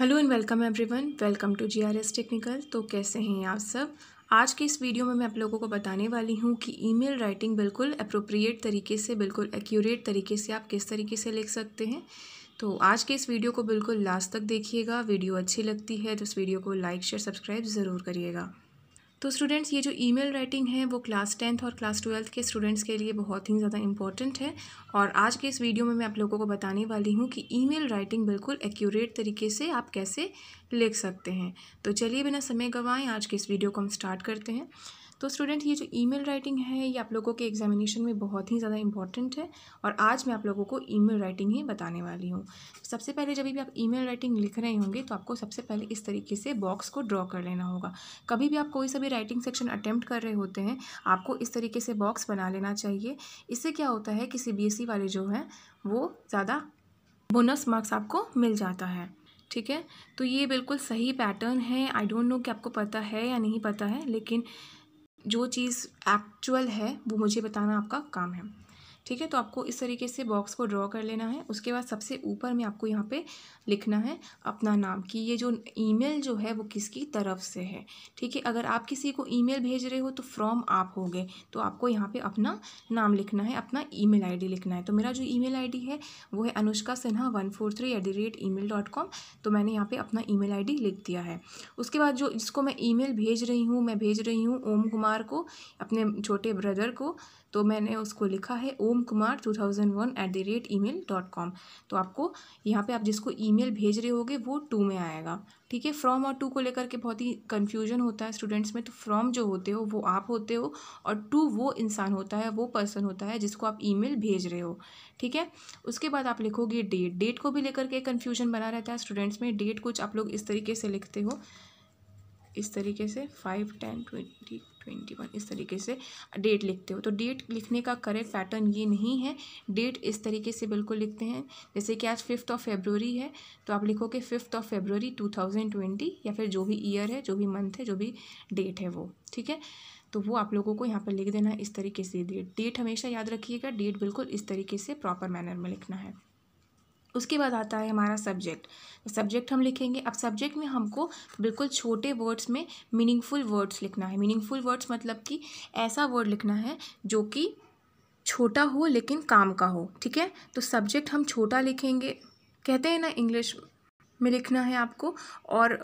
hello and welcome everyone welcome to GRS technical तो कैसे हैं आप सब आज के इस वीडियो में मैं आप लोगों को बताने वाली हूँ कि ईमेल राइटिंग बिल्कुल अप्रोप्रिएट तरीके से बिल्कुल एक्यूरेट तरीके से आप किस तरीके से लिख सकते हैं तो आज के इस वीडियो को बिल्कुल लास्ट तक देखिएगा वीडियो अच्छी लगती है तो इस वीडियो को लाइक शेयर सब्सक्राइब ज़रूर करिएगा तो स्टूडेंट्स ये जो ईमेल राइटिंग है वो क्लास टेंथ और क्लास ट्वेल्थ के स्टूडेंट्स के लिए बहुत ही ज़्यादा इंपॉर्टेंट है और आज के इस वीडियो में मैं आप लोगों को बताने वाली हूँ कि ईमेल राइटिंग बिल्कुल एक्यूरेट तरीके से आप कैसे लिख सकते हैं तो चलिए बिना समय गंवाएँ आज के इस वीडियो को हम स्टार्ट करते हैं तो स्टूडेंट ये जो ईमेल राइटिंग है ये आप लोगों के एग्जामिनेशन में बहुत ही ज़्यादा इंपॉर्टेंट है और आज मैं आप लोगों को ईमेल राइटिंग ही बताने वाली हूँ सबसे पहले जब भी आप ईमेल राइटिंग लिख रहे होंगे तो आपको सबसे पहले इस तरीके से बॉक्स को ड्रॉ कर लेना होगा कभी भी आप कोई सा भी राइटिंग सेक्शन अटैम्प्ट कर रहे होते हैं आपको इस तरीके से बॉक्स बना लेना चाहिए इससे क्या होता है कि सी e वाले जो हैं वो ज़्यादा बोनस मार्क्स आपको मिल जाता है ठीक है तो ये बिल्कुल सही पैटर्न है आई डोंट नो कि आपको पता है या नहीं पता है लेकिन जो चीज़ एक्चुअल है वो मुझे बताना आपका काम है ठीक है तो आपको इस तरीके से बॉक्स को ड्रॉ कर लेना है उसके बाद सबसे ऊपर में आपको यहाँ पे लिखना है अपना नाम कि ये जो ईमेल जो है वो किसकी तरफ से है ठीक है अगर आप किसी को ईमेल भेज रहे हो तो फ्रॉम आप हो गए तो आपको यहाँ पे अपना नाम लिखना है अपना ईमेल आईडी लिखना है तो मेरा जो ईमेल आईडी है वो है Anushka Sinha one four three at the rate email dot com तो मैंने यहाँ पर अपना आई डी लिख दिया है उसके बाद जो जिसको मैं मेल भेज रही हूँ मैं भेज रही हूँ ओम कुमार को अपने छोटे ब्रदर को तो मैंने उसको लिखा है Om Om Kumar two thousand one at the rate email dot com तो आपको यहाँ पे आप जिसको ई मेल भेज रहे होगे वो टू में आएगा ठीक है फ्रॉम और टू को लेकर के बहुत ही कन्फ्यूजन होता है स्टूडेंट्स में तो फ्रॉम जो होते हो वो आप होते हो और टू वो इंसान होता है वो पर्सन होता है जिसको आप ईमेल भेज रहे हो ठीक है उसके बाद आप लिखोगे डेट डेट को भी लेकर के कन्फ्यूजन बना रहता है स्टूडेंट्स में डेट कुछ आप लोग इस तरीके से लिखते हो इस तरीके से five ten twenty twenty one इस तरीके से डेट लिखते हो तो डेट लिखने का करेक्ट पैटर्न ये नहीं है डेट इस तरीके से बिल्कुल लिखते हैं जैसे कि आज फिफ्थ ऑफ फेब्रवरी है तो आप लिखोगे fifth of February two thousand twenty या फिर जो भी ईयर है जो भी मंथ है जो भी डेट है वो ठीक है तो वो आप लोगों को यहाँ पर लिख देना है इस तरीके से डेट डेट हमेशा याद रखिएगा डेट बिल्कुल इस तरीके से प्रॉपर मैनर में लिखना है उसके बाद आता है हमारा सब्जेक्ट सब्जेक्ट हम लिखेंगे अब सब्जेक्ट में हमको बिल्कुल छोटे वर्ड्स में मीनिंगफुल वर्ड्स लिखना है मीनिंगफुल वर्ड्स मतलब कि ऐसा वर्ड लिखना है जो कि छोटा हो लेकिन काम का हो ठीक है तो सब्जेक्ट हम छोटा लिखेंगे कहते हैं ना इंग्लिश में लिखना है आपको और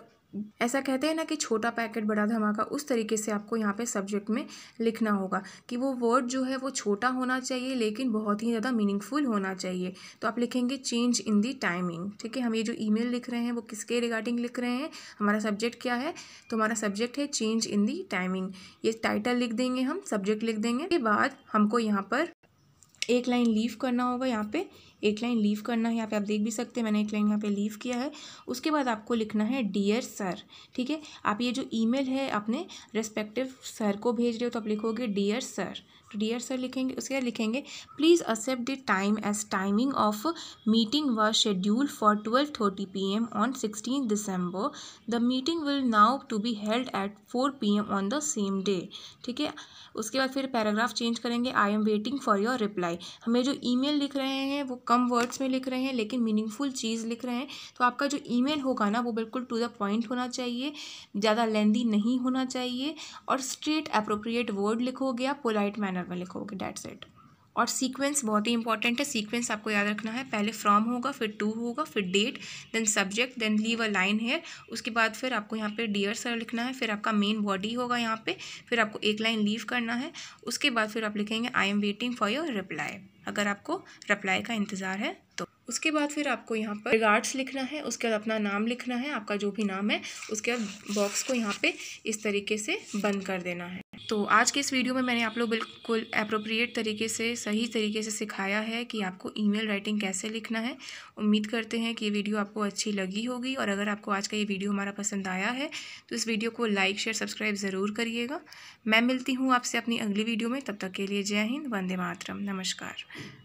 ऐसा कहते हैं ना कि छोटा पैकेट बड़ा धमाका उस तरीके से आपको यहाँ पे सब्जेक्ट में लिखना होगा कि वो वर्ड जो है वो छोटा होना चाहिए लेकिन बहुत ही ज़्यादा मीनिंगफुल होना चाहिए तो आप लिखेंगे चेंज इन दी टाइमिंग ठीक है हम ये जो ईमेल लिख रहे हैं वो किसके रिगार्डिंग लिख रहे हैं हमारा सब्जेक्ट क्या है तो हमारा सब्जेक्ट है चेंज इन दी टाइमिंग ये टाइटल लिख देंगे हम सब्जेक्ट लिख देंगे के बाद हमको यहाँ पर एक लाइन लीव करना होगा यहाँ पे एक लाइन लीव करना है यहाँ पे आप देख भी सकते हैं मैंने एक लाइन यहाँ पे लीव किया है उसके बाद आपको लिखना है डियर सर ठीक है आप ये जो ईमेल है अपने रेस्पेक्टिव सर को भेज रहे हो तो आप लिखोगे डियर सर तो डियर सर लिखेंगे उसके बाद लिखेंगे please accept the time as timing of meeting was schedule for twelve thirty p m on sixteen December the meeting will now to be held at four p m on the same day ठीक है उसके बाद फिर paragraph change करेंगे I am waiting for your reply हमें जो email लिख रहे हैं वो कब कम वर्ड्स में लिख रहे हैं लेकिन मीनिंगफुल चीज़ लिख रहे हैं तो आपका जो ई होगा ना वो बिल्कुल टू द पॉइंट होना चाहिए ज़्यादा लेंदी नहीं होना चाहिए और स्ट्रेट अप्रोप्रिएट वर्ड लिखोगे या पोलाइट मैनर में लिखोगे डैट्स इट और सीक्वेंस बहुत ही इंपॉर्टेंट है सीक्वेंस आपको याद रखना है पहले फ्रॉम होगा फिर टू होगा फिर date then subject then leave a line here उसके बाद फिर आपको यहाँ पे डियर सर लिखना है फिर आपका मेन बॉडी होगा यहाँ पे फिर आपको एक लाइन लीव करना है उसके बाद फिर आप लिखेंगे I am waiting for your reply अगर आपको रिप्लाई का इंतज़ार है तो उसके बाद फिर आपको यहाँ पर रिगार्ड्स लिखना है उसके बाद अपना नाम लिखना है आपका जो भी नाम है उसके बाद बॉक्स को यहाँ पे इस तरीके से बंद कर देना है तो आज के इस वीडियो में मैंने आप लोग बिल्कुल अप्रोप्रिएट तरीके से सही तरीके से सिखाया है कि आपको ईमेल राइटिंग कैसे लिखना है उम्मीद करते हैं कि ये वीडियो आपको अच्छी लगी होगी और अगर आपको आज का ये वीडियो हमारा पसंद आया है तो इस वीडियो को लाइक शेयर सब्सक्राइब ज़रूर करिएगा मैं मिलती हूँ आपसे अपनी अगली वीडियो में तब तक के लिए जय हिंद वंदे मातरम नमस्कार